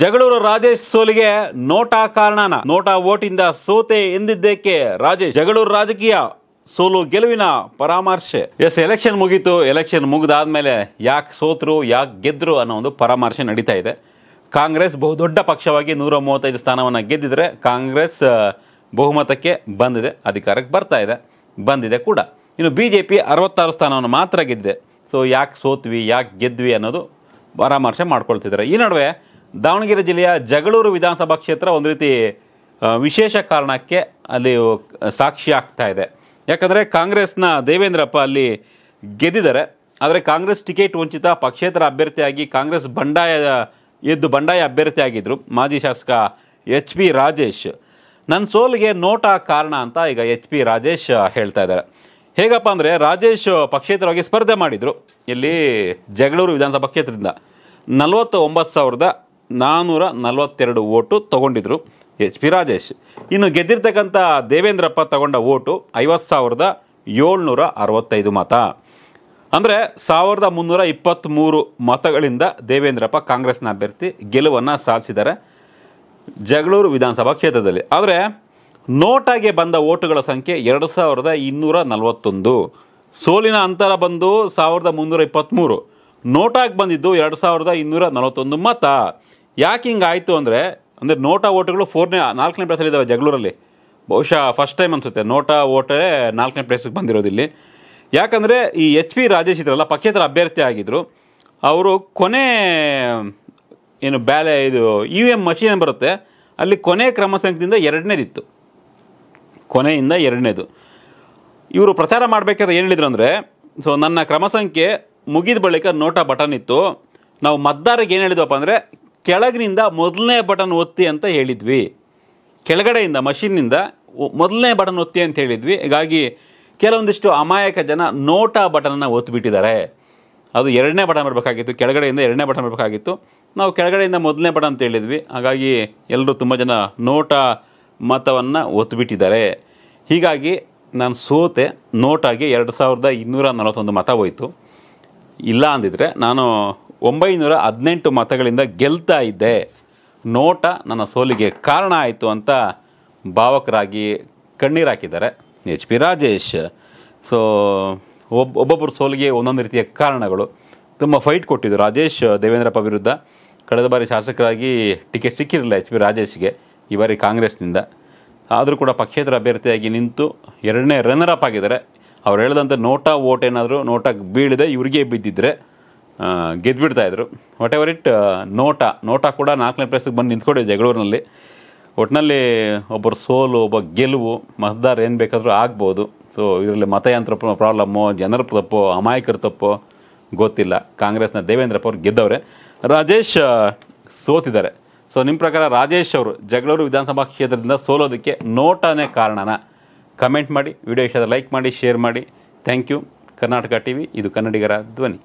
ಜಗಳೂರು ರಾಜೇಶ್ ಸೋಲಿಗೆ ನೋಟಾ ಕಾರಣನ ನೋಟಾ ಓಟಿಂದ ಸೋತೆ ಎಂದಿದ್ದಕ್ಕೆ ರಾಜೇಶ್ ಜಗಳೂರು ರಾಜಕೀಯ ಸೋಲು ಗೆಲುವಿನ ಪರಾಮರ್ಶೆ ಎಸ್ ಎಲೆಕ್ಷನ್ ಮುಗೀತು ಎಲೆಕ್ಷನ್ ಮುಗಿದಾದ್ಮೇಲೆ ಯಾಕೆ ಸೋತರು ಯಾಕೆ ಗೆದ್ರು ಅನ್ನೋ ಒಂದು ಪರಾಮರ್ಶೆ ನಡೀತಾ ಇದೆ ಕಾಂಗ್ರೆಸ್ ಬಹುದೊಡ್ಡ ಪಕ್ಷವಾಗಿ ನೂರ ಮೂವತ್ತೈದು ಸ್ಥಾನವನ್ನು ಗೆದ್ದಿದ್ರೆ ಕಾಂಗ್ರೆಸ್ ಬಹುಮತಕ್ಕೆ ಬಂದಿದೆ ಅಧಿಕಾರಕ್ಕೆ ಬರ್ತಾ ಇದೆ ಬಂದಿದೆ ಕೂಡ ಇನ್ನು ಬಿ ಜೆ ಪಿ ಅರವತ್ತಾರು ಸ್ಥಾನವನ್ನು ಮಾತ್ರ ಗೆದ್ದಿದೆ ಸೊ ಯಾಕೆ ಸೋತ್ವಿ ಯಾಕೆ ಗೆದ್ವಿ ಅನ್ನೋದು ಪರಾಮರ್ಶೆ ಮಾಡ್ಕೊಳ್ತಿದ್ದಾರೆ ಈ ನಡುವೆ ದಾವಣಗೆರೆ ಜಿಲ್ಲೆಯ ಜಗಳೂರು ವಿಧಾನಸಭಾ ಕ್ಷೇತ್ರ ಒಂದು ರೀತಿ ವಿಶೇಷ ಕಾರಣಕ್ಕೆ ಅಲ್ಲಿ ಸಾಕ್ಷಿ ಆಗ್ತಾ ಇದೆ ಯಾಕಂದರೆ ಕಾಂಗ್ರೆಸ್ನ ದೇವೇಂದ್ರಪ್ಪ ಅಲ್ಲಿ ಗೆದ್ದಿದ್ದಾರೆ ಆದರೆ ಕಾಂಗ್ರೆಸ್ ಟಿಕೆಟ್ ವಂಚಿತ ಪಕ್ಷೇತರ ಅಭ್ಯರ್ಥಿಯಾಗಿ ಕಾಂಗ್ರೆಸ್ ಬಂಡಾಯ ಎದ್ದು ಬಂಡಾಯ ಅಭ್ಯರ್ಥಿಯಾಗಿದ್ದರು ಮಾಜಿ ಶಾಸಕ ಎಚ್ ಪಿ ರಾಜೇಶ್ ನನ್ನ ಸೋಲಿಗೆ ನೋಟ ಕಾರಣ ಅಂತ ಈಗ ಎಚ್ ಪಿ ರಾಜೇಶ್ ಹೇಳ್ತಾ ಇದ್ದಾರೆ ಹೇಗಪ್ಪ ಅಂದರೆ ರಾಜೇಶ್ ಪಕ್ಷೇತರವಾಗಿ ಸ್ಪರ್ಧೆ ಮಾಡಿದರು ಇಲ್ಲಿ ಜಗಳೂರು ವಿಧಾನಸಭಾ ಕ್ಷೇತ್ರದಿಂದ ನಲವತ್ತು ಒಂಬತ್ತು ಸಾವಿರದ ನಾನ್ನೂರ ನಲವತ್ತೆರಡು ಓಟು ತಗೊಂಡಿದ್ರು ಎಚ್ ಪಿ ರಾಜೇಶ್ ಇನ್ನು ಗೆದ್ದಿರ್ತಕ್ಕಂಥ ದೇವೇಂದ್ರಪ್ಪ ತಗೊಂಡ ಓಟು ಐವತ್ತು ಸಾವಿರದ ಏಳ್ನೂರ ಅರವತ್ತೈದು ಮತ ಅಂದರೆ ಸಾವಿರದ ಮುನ್ನೂರ ಇಪ್ಪತ್ತ್ಮೂರು ಮತಗಳಿಂದ ದೇವೇಂದ್ರಪ್ಪ ಕಾಂಗ್ರೆಸ್ನ ಅಭ್ಯರ್ಥಿ ಗೆಲುವನ್ನು ಸಾಧಿಸಿದ್ದಾರೆ ಜಗಳೂರು ವಿಧಾನಸಭಾ ಕ್ಷೇತ್ರದಲ್ಲಿ ಆದರೆ ನೋಟಾಗೆ ಬಂದ ಓಟುಗಳ ಸಂಖ್ಯೆ ಎರಡು ಸಾವಿರದ ಇನ್ನೂರ ನಲವತ್ತೊಂದು ಸೋಲಿನ ಅಂತರ ಬಂದು ಸಾವಿರದ ಮುನ್ನೂರ ಇಪ್ಪತ್ತ್ಮೂರು ನೋಟಾಗಿ ಬಂದಿದ್ದು ಎರಡು ಸಾವಿರದ ಇನ್ನೂರ ನಲವತ್ತೊಂದು ಮತ ಯಾಕೆ ಹಿಂಗಾಯಿತು ಅಂದರೆ ಅಂದರೆ ನೋಟಾ ಓಟುಗಳು ಫೋರ್ನೇ ನಾಲ್ಕನೇ ಇದ್ದಾವೆ ಜಗಳೂರಲ್ಲಿ ಬಹುಶಃ ಫಸ್ಟ್ ಟೈಮ್ ಅನಿಸುತ್ತೆ ನೋಟಾ ಓಟೇ ನಾಲ್ಕನೇ ಪ್ಲೇಸಿಗೆ ಬಂದಿರೋದಿಲ್ಲಿ ಯಾಕಂದರೆ ಈ ಎಚ್ ಪಿ ರಾಜೇಶ್ ಇದ್ರಲ್ಲ ಪಕ್ಷೇತರ ಅಭ್ಯರ್ಥಿ ಆಗಿದ್ದರು ಅವರು ಕೊನೆ ಏನು ಬ್ಯಾಲೆ ಇದು ಇ ವಿ ಎಮ್ ಮಷೀನ್ ಬರುತ್ತೆ ಅಲ್ಲಿ ಕೊನೆ ಕ್ರಮ ಸಂಖ್ಯೆಯಿಂದ ಎರಡನೇದಿತ್ತು ಕೊನೆಯಿಂದ ಎರಡನೇದು ಇವರು ಪ್ರಚಾರ ಮಾಡಬೇಕಾದ್ರೆ ಏನು ಹೇಳಿದ್ರು ಅಂದರೆ ಸೊ ನನ್ನ ಕ್ರಮ ಸಂಖ್ಯೆ ಮುಗಿದ ಬಳಿಕ ನೋಟಾ ಬಟನ್ ಇತ್ತು ನಾವು ಮತದಾರರಿಗೆ ಏನು ಹೇಳಿದ್ವಪ್ಪ ಅಂದರೆ ಕೆಳಗಿನಿಂದ ಮೊದಲನೇ ಬಟನ್ ಒತ್ತಿ ಅಂತ ಹೇಳಿದ್ವಿ ಕೆಳಗಡೆಯಿಂದ ಮಷಿನ್ನಿಂದ ಮೊದಲನೇ ಬಟನ್ ಒತ್ತಿ ಅಂತ ಹೇಳಿದ್ವಿ ಹೀಗಾಗಿ ಕೆಲವೊಂದಿಷ್ಟು ಅಮಾಯಕ ಜನ ನೋಟಾ ಬಟನನ್ನು ಒತ್ತುಬಿಟ್ಟಿದ್ದಾರೆ ಅದು ಎರಡನೇ ಬಟನ್ ಬರಬೇಕಾಗಿತ್ತು ಕೆಳಗಡೆಯಿಂದ ಎರಡನೇ ಬಟನ್ ಬರಬೇಕಾಗಿತ್ತು ನಾವು ಕೆಳಗಡೆಯಿಂದ ಮೊದಲನೇ ಬಟನ್ ಅಂತ ಹೇಳಿದ್ವಿ ಹಾಗಾಗಿ ಎಲ್ಲರೂ ತುಂಬ ಜನ ನೋಟ ಮತವನ್ನು ಒತ್ತುಬಿಟ್ಟಿದ್ದಾರೆ ಹೀಗಾಗಿ ನಾನು ಸೋತೆ ನೋಟಾಗಿ ಎರಡು ಸಾವಿರದ ಇನ್ನೂರ ನಲವತ್ತೊಂದು ಮತ ಹೋಯಿತು ಇಲ್ಲ ಅಂದಿದ್ರೆ ನಾನು ಒಂಬೈನೂರ ಹದಿನೆಂಟು ಮತಗಳಿಂದ ಗೆಲ್ತಾ ಇದ್ದೆ ನೋಟ ನನ್ನ ಸೋಲಿಗೆ ಕಾರಣ ಆಯಿತು ಅಂತ ಭಾವಕರಾಗಿ ಕಣ್ಣೀರಾಕಿದ್ದಾರೆ ಎಚ್ ಪಿ ರಾಜೇಶ್ ಸೊ ಒಬ್ಬ ಒಬ್ಬೊಬ್ಬರು ಸೋಲಿಗೆ ಒಂದೊಂದು ರೀತಿಯ ಕಾರಣಗಳು ತುಂಬ ಫೈಟ್ ಕೊಟ್ಟಿದ್ದು ರಾಜೇಶ್ ದೇವೇಂದ್ರಪ್ಪ ವಿರುದ್ಧ ಕಳೆದ ಬಾರಿ ಶಾಸಕರಾಗಿ ಟಿಕೆಟ್ ಸಿಕ್ಕಿರಲಿಲ್ಲ ಎಚ್ ಪಿ ರಾಜೇಶ್ಗೆ ಈ ಬಾರಿ ಕಾಂಗ್ರೆಸ್ನಿಂದ ಆದರೂ ಕೂಡ ಪಕ್ಷೇತರ ಅಭ್ಯರ್ಥಿಯಾಗಿ ನಿಂತು ಎರಡನೇ ರನ್ನರ್ ಅಪ್ ಆಗಿದ್ದಾರೆ ಅವ್ರು ಹೇಳಿದಂಥ ನೋಟ ಓಟ್ ಏನಾದರೂ ನೋಟಾಗಿ ಬೀಳಿದೆ ಇವ್ರಿಗೆ ಬಿದ್ದಿದ್ದರೆ ಗೆದ್ಬಿಡ್ತಾಯಿದ್ರು whatever it NOTA NOTA ಕೂಡ ನಾಲ್ಕನೇ ಪ್ಲೇಸಿಗೆ ಬಂದು ನಿಂತ್ಕೊಡಿ ಜಗಳೂರಿನಲ್ಲಿ ಒಟ್ಟಿನಲ್ಲಿ ಒಬ್ಬರು ಸೋಲು ಒಬ್ಬ ಗೆಲುವು ಮತದಾರ ಏನು ಬೇಕಾದರೂ ಆಗ್ಬೋದು ಸೊ ಇದರಲ್ಲಿ ಮತಯಂತ್ರ ಪ್ರಾಬ್ಲಮ್ಮು ಜನರ ತಪ್ಪು ಅಮಾಯಕರ ತಪ್ಪು ಗೊತ್ತಿಲ್ಲ ಕಾಂಗ್ರೆಸ್ನ ದೇವೇಂದ್ರಪ್ಪ ಅವರು ಗೆದ್ದವ್ರೆ ರಾಜೇಶ್ ಸೋತಿದ್ದಾರೆ ಸೊ ನಿಮ್ಮ ಪ್ರಕಾರ ರಾಜೇಶ್ ಅವರು ಜಗಳೂರು ವಿಧಾನಸಭಾ ಕ್ಷೇತ್ರದಿಂದ ಸೋಲೋದಕ್ಕೆ ನೋಟನೇ ಕಾರಣನ ಕಮೆಂಟ್ ಮಾಡಿ ವಿಡಿಯೋ ಇಷ್ಟ ಲೈಕ್ ಮಾಡಿ ಶೇರ್ ಮಾಡಿ thank you Karnataka T V ಇದು ಕನ್ನಡಿಗರ ಧ್ವನಿ